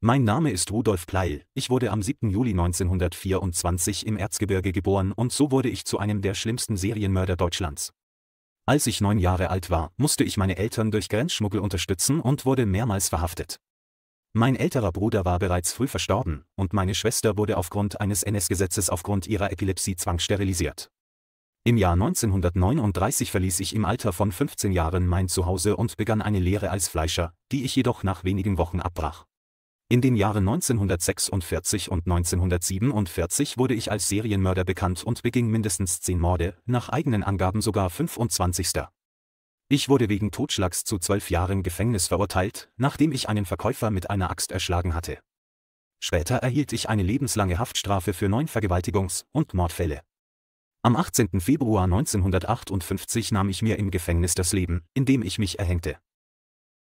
Mein Name ist Rudolf Pleil, ich wurde am 7. Juli 1924 im Erzgebirge geboren und so wurde ich zu einem der schlimmsten Serienmörder Deutschlands. Als ich neun Jahre alt war, musste ich meine Eltern durch Grenzschmuggel unterstützen und wurde mehrmals verhaftet. Mein älterer Bruder war bereits früh verstorben, und meine Schwester wurde aufgrund eines NS-Gesetzes aufgrund ihrer Epilepsie zwangssterilisiert. Im Jahr 1939 verließ ich im Alter von 15 Jahren mein Zuhause und begann eine Lehre als Fleischer, die ich jedoch nach wenigen Wochen abbrach. In den Jahren 1946 und 1947 wurde ich als Serienmörder bekannt und beging mindestens zehn Morde, nach eigenen Angaben sogar 25. Ich wurde wegen Totschlags zu zwölf Jahren Gefängnis verurteilt, nachdem ich einen Verkäufer mit einer Axt erschlagen hatte. Später erhielt ich eine lebenslange Haftstrafe für neun Vergewaltigungs- und Mordfälle. Am 18. Februar 1958 nahm ich mir im Gefängnis das Leben, indem ich mich erhängte.